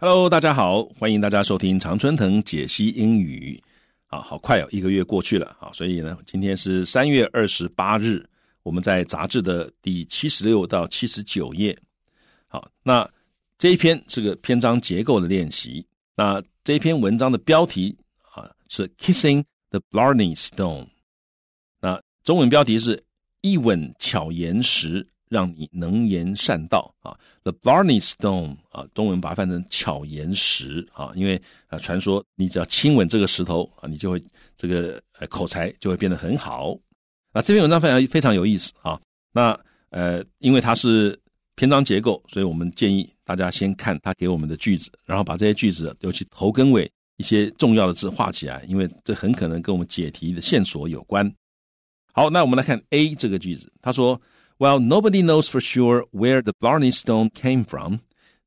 Hello，大家好，欢迎大家收听常春藤解析英语。啊，好快哦，一个月过去了。啊，所以呢，今天是三月二十八日，我们在杂志的第七十六到七十九页。好，那这一篇是个篇章结构的练习，那这篇文章的标题啊是 Kissing the Blarney Stone。那中文标题是一吻巧言石。让你能言善道啊，The Barney Stone 啊，中文把它翻成巧言石啊，因为啊，传说你只要亲吻这个石头啊，你就会这个呃口才就会变得很好。啊。这篇文章非常非常有意思啊。那呃，因为它是篇章结构，所以我们建议大家先看他给我们的句子，然后把这些句子，尤其头跟尾一些重要的字画起来，因为这很可能跟我们解题的线索有关。好，那我们来看 A 这个句子，他说。While nobody knows for sure where the Blarney Stone came from,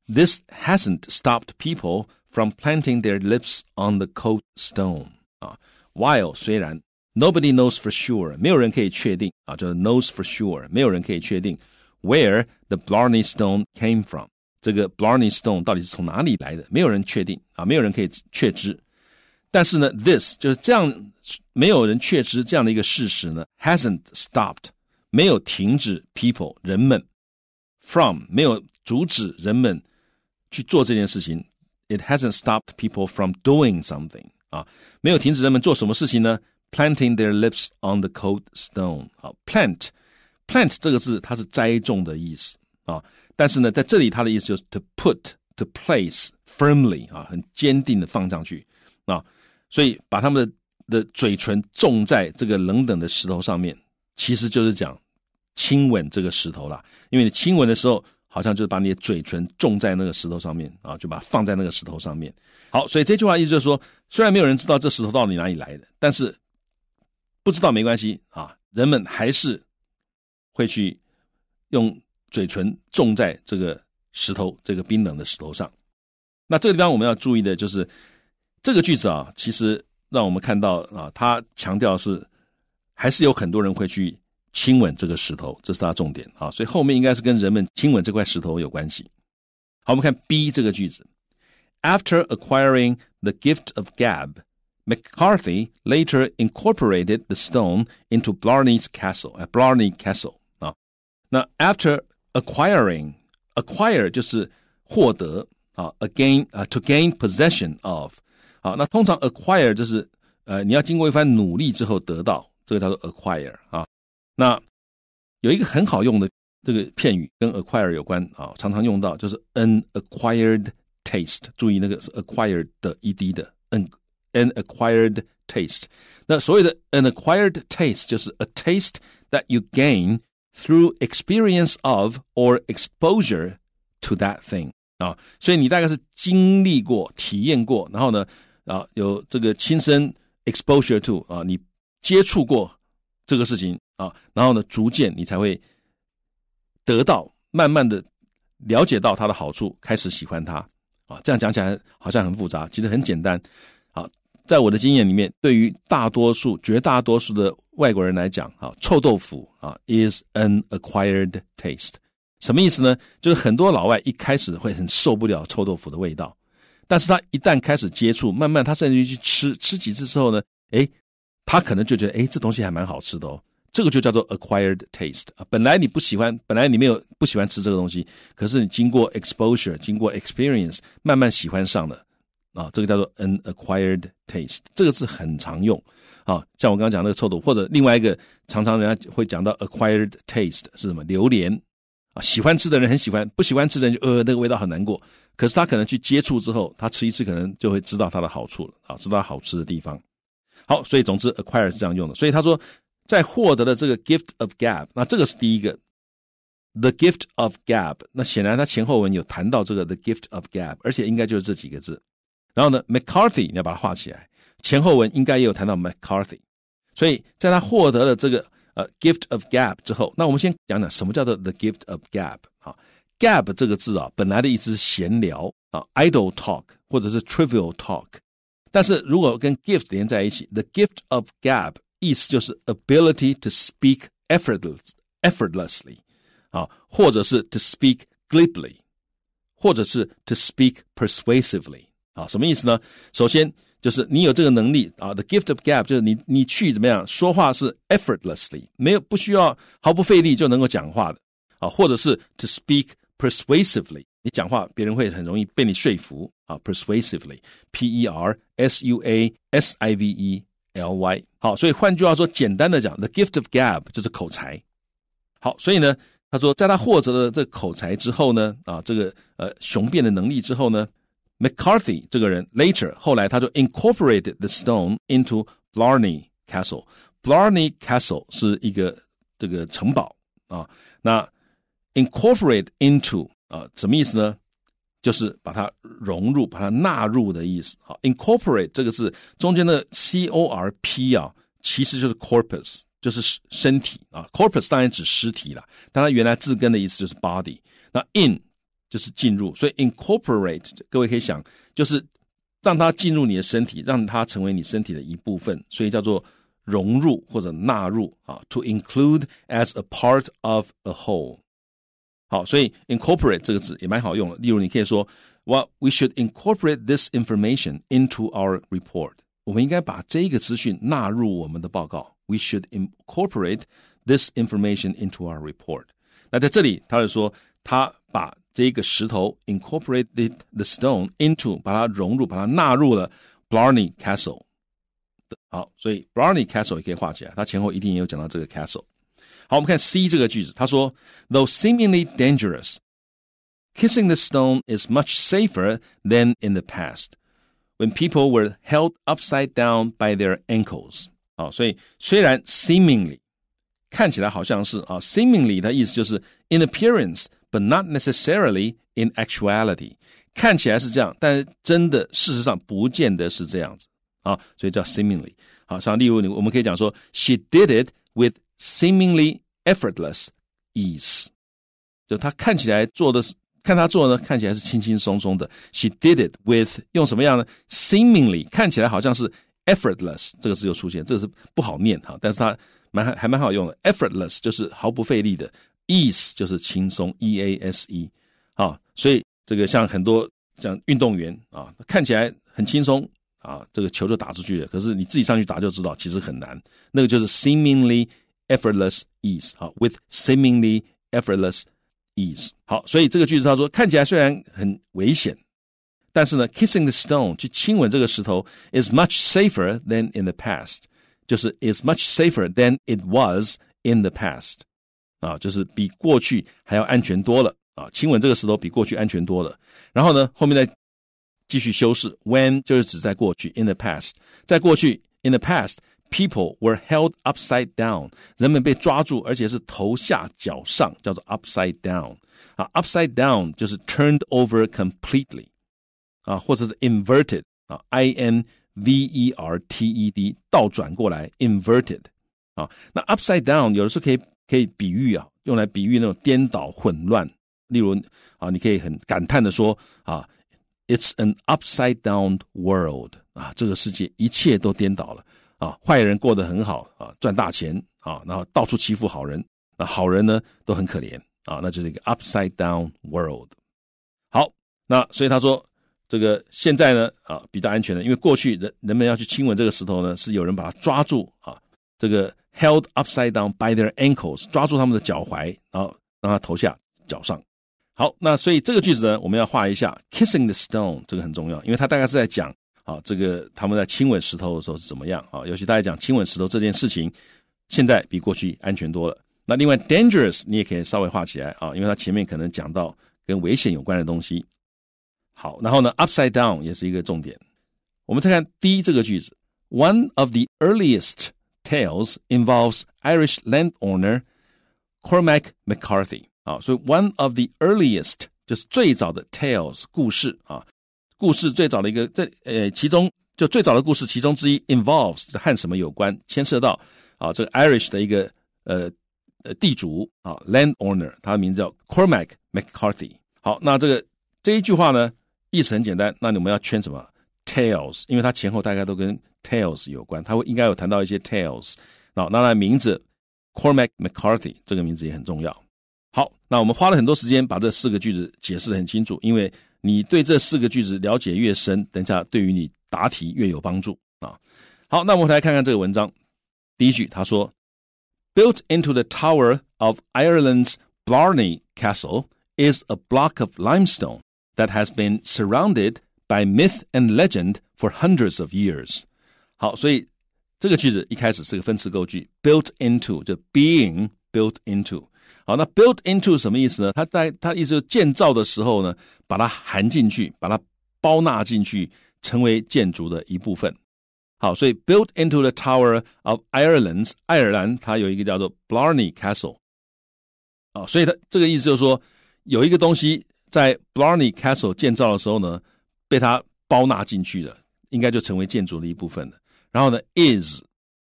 this hasn't stopped people from planting their lips on the cold stone. Ah, while, 虽然 nobody knows for sure，没有人可以确定啊，就是 knows for sure，没有人可以确定 where the Blarney Stone came from。这个 Blarney Stone 到底是从哪里来的？没有人确定啊，没有人可以确知。但是呢，this 就是这样，没有人确知这样的一个事实呢，hasn't stopped 没有停止 people 人们 from 没有阻止人们去做这件事情。It hasn't stopped people from doing something 啊，没有停止人们做什么事情呢？Planting their lips on the cold stone 好，plant plant 这个字它是栽种的意思啊，但是呢，在这里它的意思就是 to put to place firmly 啊，很坚定的放上去啊，所以把他们的的嘴唇种在这个冷冷的石头上面，其实就是讲亲吻这个石头了，因为你亲吻的时候，好像就是把你的嘴唇种在那个石头上面啊，就把它放在那个石头上面。好，所以这句话意思就是说，虽然没有人知道这石头到底哪里来的，但是不知道没关系啊，人们还是会去用嘴唇种在这个石头，这个冰冷的石头上。那这个地方我们要注意的就是，这个句子啊，其实让我们看到啊，它强调是还是有很多人会去。亲吻这个石头，这是他重点啊，所以后面应该是跟人们亲吻这块石头有关系。好，我们看 B 这个句子：After acquiring the gift of gab, McCarthy later incorporated the stone into Blarney Castle at Blarney Castle 啊。那 after acquiring，acquire 就是获得啊，gain a 啊，to gain possession of 啊。那通常 acquire 就是呃你要经过一番努力之后得到，这个叫做 acquire 啊。那有一个很好用的这个片语，跟 acquire 有关啊，常常用到就是 an acquired taste。注意那个 acquired 的 ed 的 an an acquired taste。那所谓的 an acquired taste 就是 a taste that you gain through experience of or exposure to that thing 啊。所以你大概是经历过、体验过，然后呢啊有这个亲身 exposure to 啊，你接触过这个事情。啊，然后呢，逐渐你才会得到，慢慢的了解到它的好处，开始喜欢它。啊，这样讲起来好像很复杂，其实很简单。啊，在我的经验里面，对于大多数、绝大多数的外国人来讲，啊，臭豆腐啊，is an acquired taste。什么意思呢？就是很多老外一开始会很受不了臭豆腐的味道，但是他一旦开始接触，慢慢他甚至于去吃吃几次之后呢，诶，他可能就觉得，诶，这东西还蛮好吃的哦。这个就叫做 acquired taste 啊，本来你不喜欢，本来你没有不喜欢吃这个东西，可是你经过 exposure，经过 experience，慢慢喜欢上了，啊，这个叫做 an acquired taste，这个是很常用，啊，像我刚刚讲那个臭豆腐，或者另外一个常常人家会讲到 acquired taste 是什么？榴莲啊，喜欢吃的人很喜欢，不喜欢吃的人就呃那个味道很难过，可是他可能去接触之后，他吃一次可能就会知道它的好处了啊，知道好吃的地方。好，所以总之 acquired 是这样用的，所以他说。在获得了这个 gift of gab，那这个是第一个，the gift of gab。那显然他前后文有谈到这个 the gift of gab，而且应该就是这几个字。然后呢，McCarthy，你要把它画起来，前后文应该也有谈到 McCarthy。所以在他获得了这个呃 gift of gab 之后，那我们先讲讲什么叫做 the gift of gab。好，gab 这个字啊，本来的意思是闲聊啊，idle talk 或者是 trivial talk，但是如果跟 gift 连在一起，the gift of gab。意思就是 ability to speak effortless effortlessly 啊，或者是 to speak glibly，或者是 to speak persuasively 啊，什么意思呢？首先就是你有这个能力啊，the gift of gab 就是你你去怎么样说话是 effortlessly，没有不需要毫不费力就能够讲话的啊，或者是 to speak persuasively，你讲话别人会很容易被你说服啊，persuasively，p e r s u a s i v e。L Y，好，所以换句话说，简单的讲，the gift of gab 就是口才。好，所以呢，他说，在他获得了这口才之后呢，啊，这个呃雄辩的能力之后呢，McCarthy 这个人 later 后来他就 incorporated the stone into Blarney Castle。Blarney Castle 是一个这个城堡啊。那 incorporate into 啊什么意思呢？就是把它融入、把它纳入的意思啊。Incorporate 这个字中间的 c o r p 啊，其实就是 corpus，就是身体啊。corpus 当然指尸体了，但它原来字根的意思就是 body。那 in 就是进入，所以 incorporate 各位可以想，就是让它进入你的身体，让它成为你身体的一部分，所以叫做融入或者纳入啊。To include as a part of a whole。好，所以 incorporate 这个字也蛮好用的。例如，你可以说，Well, we should incorporate this information into our report。我们应该把这个资讯纳入我们的报告。We should incorporate this information into our report。那在这里，他是说他把这个石头 incorporated the stone into，把它融入，把它纳入了 Blarney Castle。好，所以 Blarney Castle 也可以画起来，它前后一定也有讲到这个 castle。好，我们看 C 这个句子，他说，Though seemingly dangerous, kissing the stone is much safer than in the past, when people were held upside down by their ankles。啊，所以虽然 seemingly 看起来好像是啊，seemingly 的意思就是 in appearance but not necessarily in actuality，看起来是这样，但是真的事实上不见得是这样子啊，所以叫 seemingly。好，像例如你我们可以讲说，She did it with seemingly Effortless ease，就他看起来做的，看他做呢，看起来是轻轻松松的。She did it with 用什么样呢 s e e m i n g l y 看起来好像是 effortless 这个字又出现，这是不好念哈，但是它蛮还蛮好用的。Effortless 就是毫不费力的，ease 就是轻松 e a s e 啊。所以这个像很多像运动员啊，看起来很轻松啊，这个球就打出去了。可是你自己上去打就知道，其实很难。那个就是 seemingly。effortless ease, ease，好，with seemingly effortless ease，好，所以这个句子他说，看起来虽然很危险，但是呢，kissing the stone 去亲吻这个石头 is much safer than in the past，就是 is much safer than it was in the past. past，啊，就是比过去还要安全多了啊，亲吻这个石头比过去安全多了。然后呢，后面再继续修饰，when 就是指在过去，in the past，在过去，in the past。people were held upside down，人们被抓住，而且是头下脚上，叫做 upside down。啊，upside down 就是 turned over completely，啊，或者是 inverted，啊，i n v 倒转过来 inverted. 啊，那 upside down 有的时候可以可以比喻啊，用来比喻那种颠倒混乱。例如啊，你可以很感叹的说啊，It's an upside down world 啊，这个世界一切都颠倒了。啊，坏人过得很好啊，赚大钱啊，然后到处欺负好人。那好人呢，都很可怜啊，那就是一个 upside down world。好，那所以他说，这个现在呢，啊，比较安全的，因为过去人人们要去亲吻这个石头呢，是有人把它抓住啊，这个 held upside down by their ankles，抓住他们的脚踝，然后让他头下脚上。好，那所以这个句子呢，我们要画一下 kissing the stone，这个很重要，因为它大概是在讲。啊，这个他们在亲吻石头的时候是怎么样啊？尤其大家讲亲吻石头这件事情，现在比过去安全多了。那另外，dangerous 你也可以稍微画起来啊，因为它前面可能讲到跟危险有关的东西。好，然后呢，upside down 也是一个重点。我们再看第一这个句子：One of the earliest tales involves Irish landowner Cormac McCarthy。啊，所以 one of the earliest 就是最早的 tales 故事啊。故事最早的一个，这呃，其中就最早的故事其中之一，involves 和什么有关，牵涉到啊，这个 Irish 的一个呃呃地主啊，landowner，他的名字叫 Cormac McCarthy。好，那这个这一句话呢，意思很简单，那你们要圈什么？Tales，因为它前后大概都跟 Tales 有关，它会应该有谈到一些 Tales。那那名字 Cormac McCarthy 这个名字也很重要。好，那我们花了很多时间把这四个句子解释得很清楚，因为。你对这四个句子了解越深，等下对于你答题越有帮助啊。好，那我们来看看这个文章。第一句，他说：“Built into the tower of Ireland's Blarney Castle is a block of limestone that has been surrounded by myth and legend for hundreds of years。”好，所以这个句子一开始是个分词构句，built into 就 being built into。好，那 built into 什么意思呢？它在它意思就是建造的时候呢，把它含进去，把它包纳进去，成为建筑的一部分。好，所以 built into the tower of Ireland，爱尔兰它有一个叫做 Barny l e Castle 啊，所以它这个意思就是说，有一个东西在 Barny l e Castle 建造的时候呢，被它包纳进去了，应该就成为建筑的一部分了。然后呢，is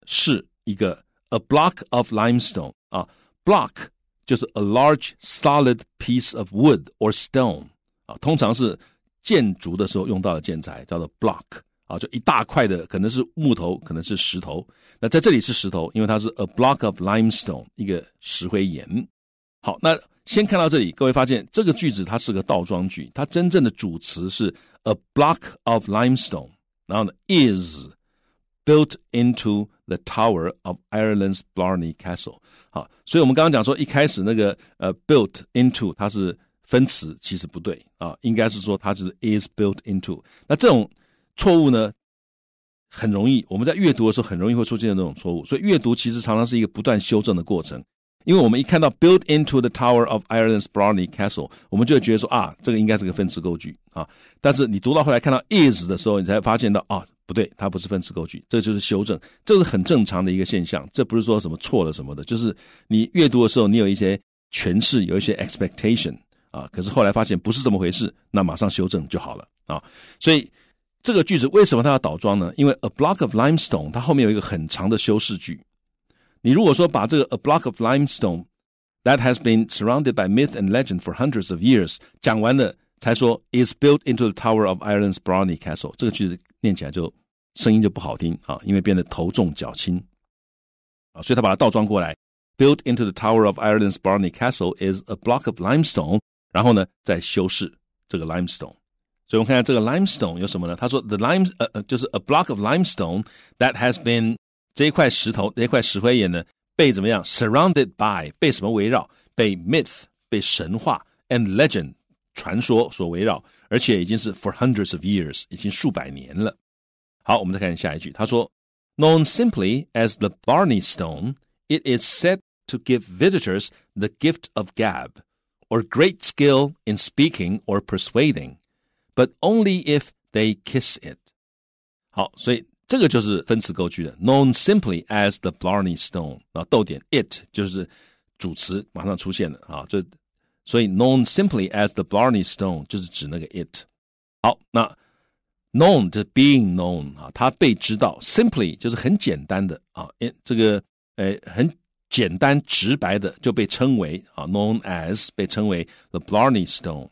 是一个 a block of limestone 啊，block。就是 a large solid piece of wood or stone 啊，通常是建筑的时候用到的建材，叫做 block 啊，就一大块的，可能是木头，可能是石头。那在这里是石头，因为它是 a block of limestone，一个石灰岩。好，那先看到这里，各位发现这个句子它是个倒装句，它真正的主词是 a block of limestone，然后呢 is built into the tower of Ireland's Blarney Castle。好，所以我们刚刚讲说，一开始那个呃，built into 它是分词，其实不对啊，应该是说它是 is built into。那这种错误呢，很容易，我们在阅读的时候很容易会出现那种错误。所以阅读其实常常是一个不断修正的过程。因为我们一看到 built into the tower of Ireland's b r o w n i e Castle，我们就觉得说啊，这个应该是个分词构句啊。但是你读到后来看到 is 的时候，你才发现到啊。不对，它不是分词构句，这就是修正，这是很正常的一个现象。这不是说什么错了什么的，就是你阅读的时候你有一些诠释，有一些 expectation 啊，可是后来发现不是这么回事，那马上修正就好了啊。所以这个句子为什么它要倒装呢？因为 a block of limestone 它后面有一个很长的修饰句。你如果说把这个 a block of limestone that has been surrounded by myth and legend for hundreds of years 讲完了，才说 is built into the tower of Ireland's Browney Castle 这个句子。念起来就声音就不好听啊，因为变得头重脚轻啊，所以他把它倒装过来。Built into the tower of Ireland's Barney Castle is a block of limestone。然后呢，再修饰这个 limestone。所以我们看下这个 limestone 有什么呢？他说 The lime 呃呃就是 a block of limestone that has been 这一块石头这一块石灰岩呢被怎么样 surrounded by 被什么围绕？被 myth 被神话 and legend 传说所围绕。而且已经是 for hundreds of years，已经数百年了。好，我们再看下一句，他说，Known simply as the Barney Stone, it is said to give visitors the gift of gab, or great skill in speaking or persuading, but only if they kiss it。好，所以这个就是分词构句的，known simply as the Barney Stone，然后逗点 it 就是主词马上出现了啊，这所以 known simply as the Blarney Stone 就是指那个 it。好，那 known 就是 being known 啊，它被知道；simply 就是很简单的啊，这个呃很简单直白的就被称为啊 known as 被称为 the Blarney Stone。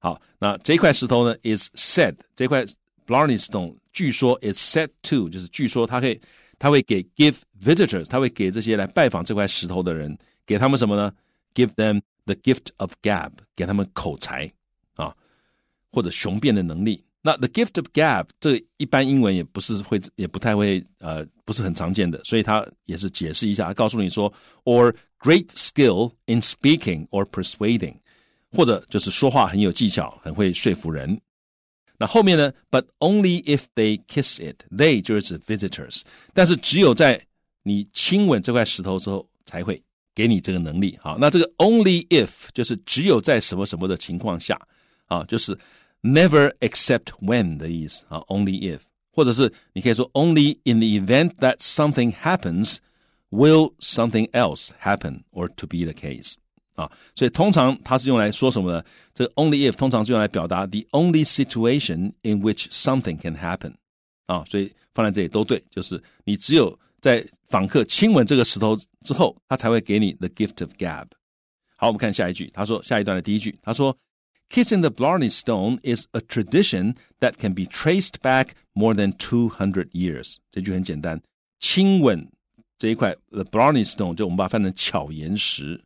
好，那这块石头呢，is said 这块 Blarney Stone 据说 is said to 就是据说它可以，它会给 give visitors，它会给这些来拜访这块石头的人，给他们什么呢？Give them the gift of gab, 给他们口才啊，或者雄辩的能力。那 the gift of gab 这一般英文也不是会，也不太会，呃，不是很常见的，所以他也是解释一下，告诉你说，or great skill in speaking or persuading，或者就是说话很有技巧，很会说服人。那后面呢？But only if they kiss it，they 就是指 visitors，但是只有在你亲吻这块石头之后才会。给你这个能力。好，那这个 only if 就是只有在什么什么的情况下啊，就是 never except when 的意思啊，only if，或者是你可以说 only in the event that something happens will something else happen or to be the case。啊，所以通常它是用来说什么呢？这个 only if 通常是用来表达 the only situation in which something can happen。啊，所以放在这里都对，就是你只有在访客亲吻这个石头之后，他才会给你 the gift of gab。好，我们看下一句，他说下一段的第一句，他说，kissing the Blarney Stone is a tradition that can be traced back more than two hundred years。这句很简单，亲吻这一块 the Blarney Stone is a tradition，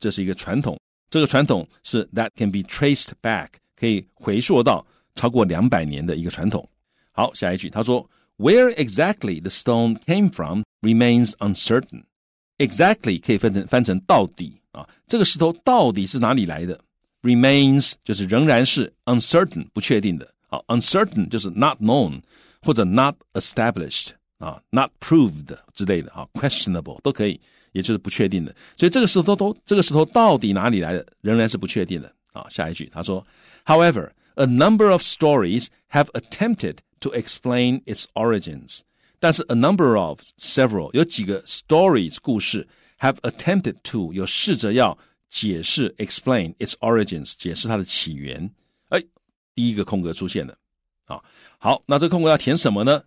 这是一个传统，这个传统是 that can be traced back。可以回溯到超过两百年的一个传统。好，下一句他说：“Where exactly the stone came from remains uncertain.” Exactly 可以分成翻成到底啊，这个石头到底是哪里来的？Remains 就是仍然是 uncertain 不确定的。好，uncertain 就是 not known 或者 not established 啊，not proved 之类的啊，questionable 都可以，也就是不确定的。所以这个石头都这个石头到底哪里来的，仍然是不确定的。啊，下一句他说，However, a number of stories have attempted to explain its origins。但是 a number of several 有几个 stories 故事 have attempted to 有试着要解释 explain its origins 解释它的起源。哎，第一个空格出现了啊。好，那这个空格要填什么呢？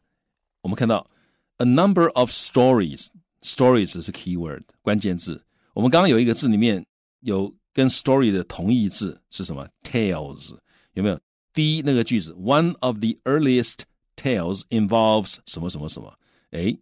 我们看到 a number of stories，stories 是 keyword 关键字。我们刚刚有一个字里面有跟 story 的同义字是什么？Tales 有没有？D 那个句子，One of the earliest tales involves 什么什么什么？哎，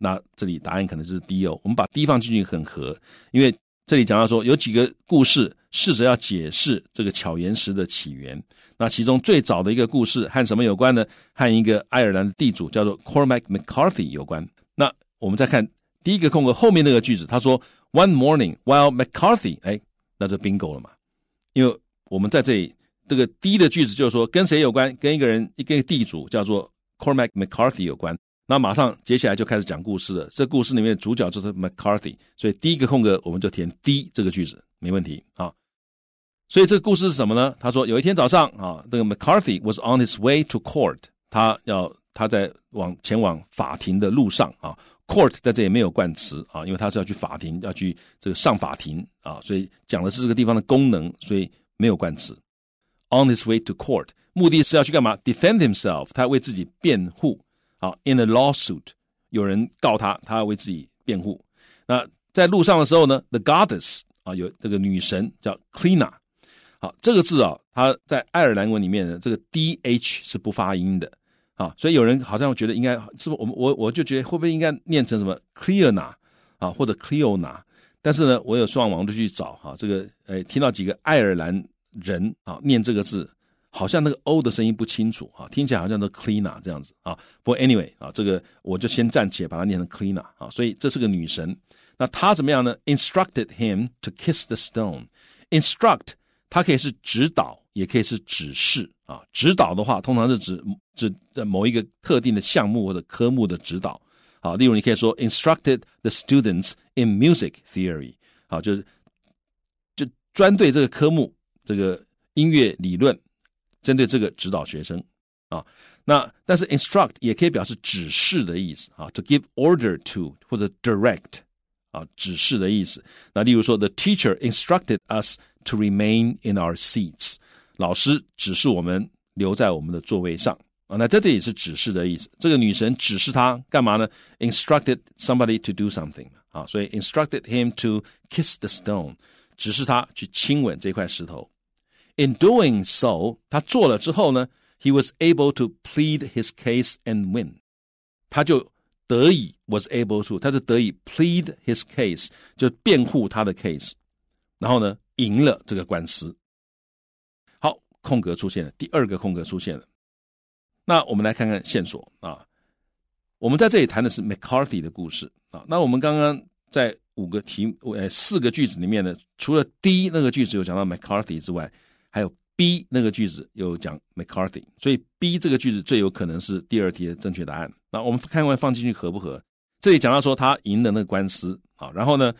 那这里答案可能就是 D 哦。我们把 D 放进去很合，因为这里讲到说有几个故事试着要解释这个巧岩石的起源。那其中最早的一个故事和什么有关呢？和一个爱尔兰的地主叫做 Cormac McCarthy 有关。那我们再看第一个空格后面那个句子，他说 One morning while McCarthy，哎。那就 bingo 了嘛，因为我们在这里这个 D 的句子就是说跟谁有关，跟一个人，一个地主叫做 Cormac McCarthy 有关。那马上接下来就开始讲故事了。这故事里面的主角就是 McCarthy，所以第一个空格我们就填 D 这个句子没问题啊。所以这个故事是什么呢？他说有一天早上啊，这个 McCarthy was on his way to court，他要他在往前往法庭的路上啊。Court 在这里没有冠词啊，因为他是要去法庭，要去这个上法庭啊，所以讲的是这个地方的功能，所以没有冠词。On his way to court，目的是要去干嘛？Defend himself，他为自己辩护啊。In a lawsuit，有人告他，他要为自己辩护。那在路上的时候呢？The goddess 啊，有这个女神叫 c l e n a 好，这个字啊，它在爱尔兰文里面，呢，这个 dh 是不发音的。啊，所以有人好像觉得应该是不，我们我我就觉得会不会应该念成什么 c l e o n a 啊，或者 c l e o n a 但是呢，我有上网就去找哈，这个诶，听到几个爱尔兰人啊念这个字，好像那个 O 的声音不清楚啊，听起来好像都 c l e o n a 这样子啊。不过 Anyway 啊，这个我就先暂且把它念成 c l e o n a 啊。所以这是个女神，那她怎么样呢？Instructed him to kiss the stone。Instruct，它可以是指导，也可以是指示。啊，指导的话通常是指指某一个特定的项目或者科目的指导啊。例如，你可以说 instructed the students in music theory，啊，就是就专对这个科目这个音乐理论，针对这个指导学生啊。那但是 instruct 也可以表示指示的意思啊，to give order to 或者 direct 啊，指示的意思。那例如说，the teacher instructed us to remain in our seats。老师指示我们留在我们的座位上啊，那在这里是指示的意思。这个女神指示他干嘛呢？Instructed somebody to do something 啊，所以 instructed him to kiss the stone，指示他去亲吻这块石头。In doing so，他做了之后呢，he was able to plead his case and win。他就得以 was able to，他就得以 plead his case，就辩护他的 case，然后呢，赢了这个官司。空格出现了，第二个空格出现了。那我们来看看线索啊。我们在这里谈的是 McCarthy 的故事啊。那我们刚刚在五个题呃四个句子里面呢，除了 D 那个句子有讲到 McCarthy 之外，还有 B 那个句子有讲 McCarthy，所以 B 这个句子最有可能是第二题的正确答案。那我们看看放进去合不合？这里讲到说他赢的那个官司啊，然后呢？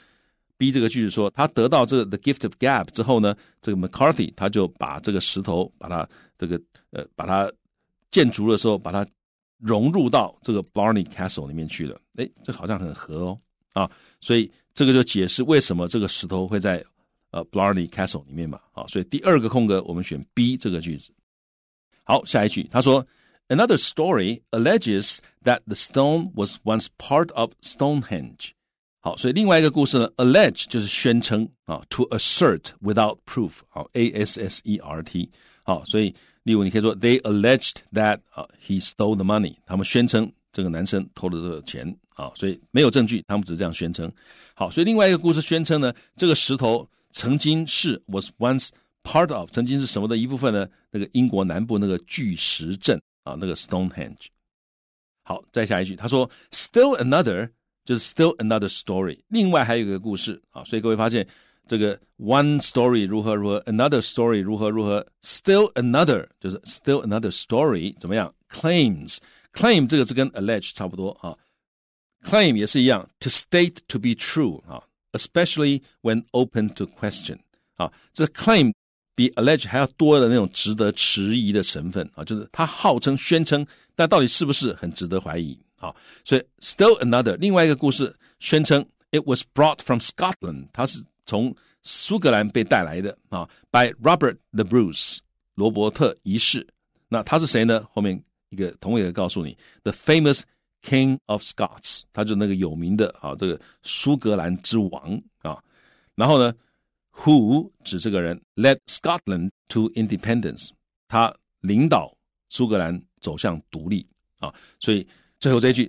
B the gift of gab 之后呢，这个 McCarthy 他就把这个石头，把它这个呃，把它建筑的时候，把它融入到这个 Blarney Castle 里面去了。哎，这好像很合哦啊，所以这个就解释为什么这个石头会在呃 Blarney Castle 里面嘛。好，所以第二个空格我们选 B 这个句子。好，下一句他说。Another story alleges that the stone was once part of Stonehenge. 好，所以另外一个故事呢，allege 就是宣称啊，to assert without proof，好，a s s e r t，好，所以例如你可以说，they alleged that 啊，he stole the money，他们宣称这个男生偷了这个钱啊，所以没有证据，他们只是这样宣称。好，所以另外一个故事，宣称呢，这个石头曾经是 was once part of，曾经是什么的一部分呢？那个英国南部那个巨石阵啊，那个 Stonehenge。好，再下一句，他说，still another。就是 still another story。另外还有一个故事啊，所以各位发现这个 one story 如何如何，another story 如何如何，still another 就是 still another story 怎么样？claims claim 这个字跟 allege 差不多啊，claim 也是一样，to state to be true 啊，especially when open to question 啊，这 claim 比 allege 还要多的那种值得迟疑的成分啊，就是他号称宣称，但到底是不是很值得怀疑？好，所以 still another 另外一个故事宣称 it was brought from Scotland，它是从苏格兰被带来的啊，by Robert the Bruce 罗伯特一世。那他是谁呢？后面一个同伟告诉你，the famous King of Scots，他就那个有名的啊，这个苏格兰之王啊。然后呢，who 指这个人 led Scotland to independence，他领导苏格兰走向独立啊，所以。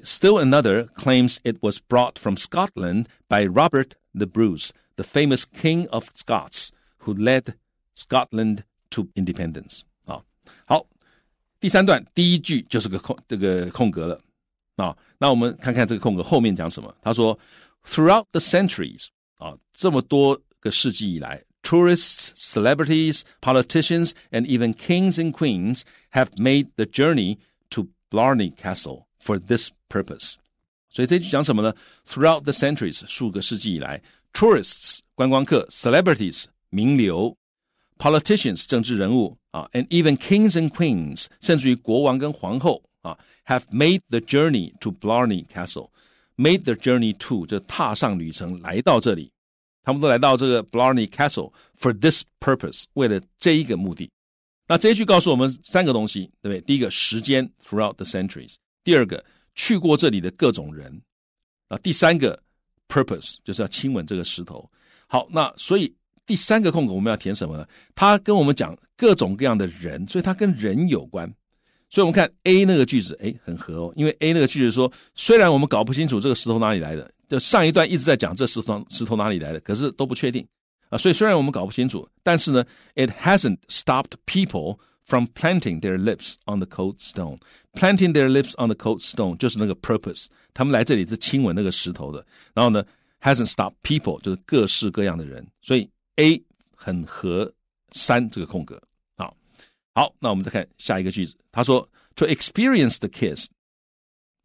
Still another claims it was brought from Scotland by Robert the Bruce, the famous King of Scots, who led Scotland to independence. Throughout the centuries, tourists, celebrities, politicians, and even kings and queens have made the journey to Blarney Castle, for this purpose。所以这句讲什么呢？Throughout the centuries，数个世纪以来，tourists 观光客，celebrities 名流，politicians 政治人物啊，and even kings and queens，甚至于国王跟皇后啊，have made the journey to Blarney Castle。Made the journey to 就踏上旅程来到这里，他们都来到这个 Blarney Castle for this purpose，为了这一个目的。那这一句告诉我们三个东西，对不对？第一个，时间 throughout the centuries；第二个去过这里的各种人，啊，第三个 purpose 就是要亲吻这个石头。好，那所以第三个空格我们要填什么呢？他跟我们讲各种各样的人，所以他跟人有关。所以我们看 A 那个句子，哎，很合哦，因为 A 那个句子说，虽然我们搞不清楚这个石头哪里来的，就上一段一直在讲这石头石头哪里来的，可是都不确定啊。所以虽然我们搞不清楚，但是呢，it hasn't stopped people。from planting their lips on the cold stone. Planting their lips on the cold stone 就是那个 purpose，他们来这里是亲吻那个石头的。然后呢，hasn't stopped people 就是各式各样的人，所以 A 很合三这个空格。好，好，那我们再看下一个句子，他说：To experience the kiss,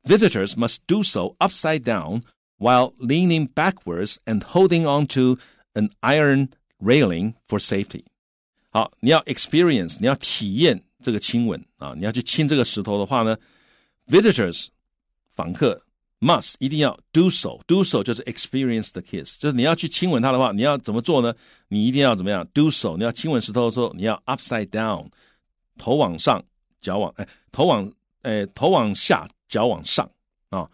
visitors must do so upside down while leaning backwards and holding onto an iron railing for safety. 好，你要 experience，你要体验这个亲吻啊！你要去亲这个石头的话呢，visitors 访客 must 一定要 do so，do so 就是 experience the kiss，就是你要去亲吻它的话，你要怎么做呢？你一定要怎么样 do so？你要亲吻石头的时候，你要 upside down，头往上，脚往哎头往哎头往下，脚往上啊。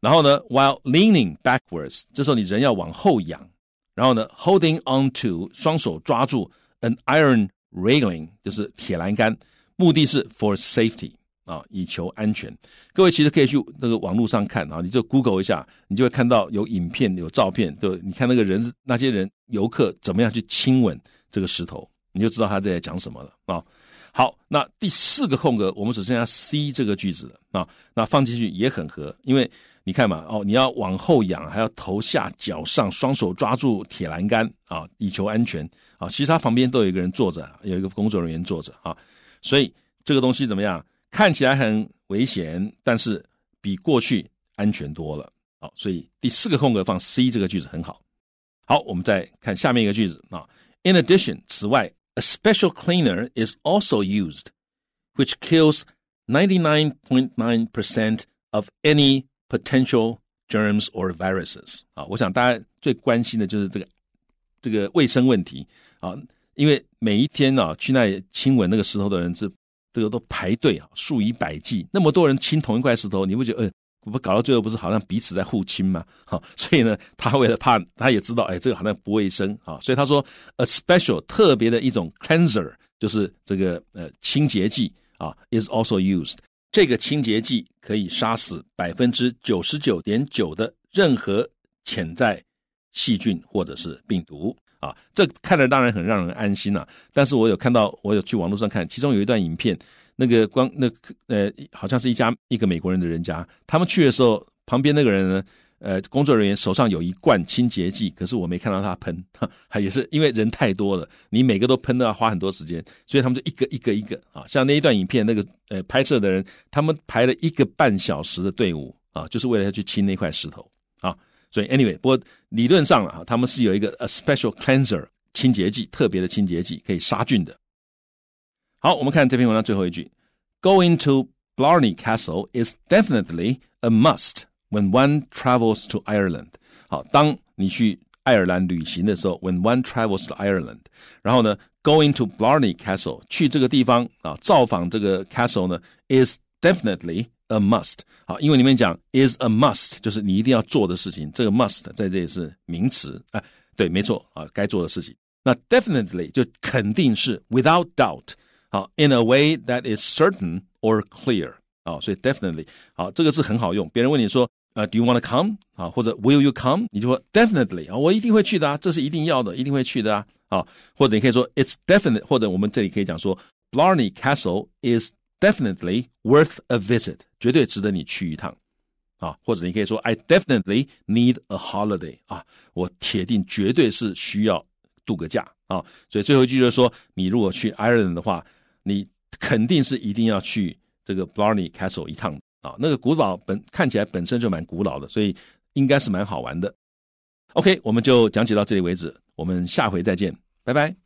然后呢，while leaning backwards，这时候你人要往后仰。然后呢，holding on to，双手抓住。An iron railing 就是铁栏杆，目的是 for safety 啊，以求安全。各位其实可以去那个网络上看啊，你就 Google 一下，你就会看到有影片、有照片，对，你看那个人是那些人游客怎么样去亲吻这个石头，你就知道他在讲什么了啊。好，那第四个空格，我们只剩下 C 这个句子了啊，那放进去也很合，因为你看嘛，哦，你要往后仰，还要头下脚上，双手抓住铁栏杆啊，以求安全。啊，其实他旁边都有一个人坐着，有一个工作人员坐着啊，所以这个东西怎么样？看起来很危险，但是比过去安全多了啊。所以第四个空格放 C 这个句子很好。好，我们再看下面一个句子啊。In addition，此外，a special cleaner is also used，which kills ninety nine point nine percent of any potential germs or viruses。啊，我想大家最关心的就是这个这个卫生问题。啊，因为每一天啊，去那里亲吻那个石头的人是，这个都排队啊，数以百计，那么多人亲同一块石头，你不觉得，呃，不搞到最后不是好像彼此在互亲吗？哈，所以呢，他为了怕，他也知道，哎，这个好像不卫生啊，所以他说，a special 特别的一种 cleaner s 就是这个呃清洁剂啊，is also used。这个清洁剂可以杀死百分之九十九点九的任何潜在细菌或者是病毒。啊，这看着当然很让人安心了。但是我有看到，我有去网络上看，其中有一段影片，那个光，那呃，好像是一家一个美国人的人家，他们去的时候，旁边那个人呢，呃，工作人员手上有一罐清洁剂，可是我没看到他喷，也是因为人太多了，你每个都喷都要花很多时间，所以他们就一个一个一个啊，像那一段影片那个呃拍摄的人，他们排了一个半小时的队伍啊，就是为了要去清那块石头啊。所以 anyway，不过理论上啊，他们是有一个 a special cleanser 清洁剂，特别的清洁剂可以杀菌的。好，我们看这篇文章最后一句：Going to Blarney Castle is definitely a must when one travels to Ireland。好，当你去爱尔兰旅行的时候，when one travels to Ireland，然后呢，going to Blarney Castle 去这个地方啊，造访这个 castle 呢，is definitely a must。好，英文里面讲 is a must，就是你一定要做的事情。这个 must 在这里是名词啊，对，没错啊，该做的事情。那 definitely 就肯定是 without doubt，好，in a way that is certain or clear 啊，所以 definitely 好，这个是很好用。别人问你说呃 do you want to come 啊，或者 will you come，你就说 definitely 啊，我一定会去的啊，这是一定要的，一定会去的啊。啊，或者你可以说 it's definite，或者我们这里可以讲说 Blarney Castle is Definitely worth a visit，绝对值得你去一趟，啊，或者你可以说，I definitely need a holiday，啊，我铁定绝对是需要度个假，啊，所以最后一句就是说，你如果去 Ireland 的话，你肯定是一定要去这个 Barny e Castle 一趟啊，那个古堡本看起来本身就蛮古老的，所以应该是蛮好玩的。OK，我们就讲解到这里为止，我们下回再见，拜拜。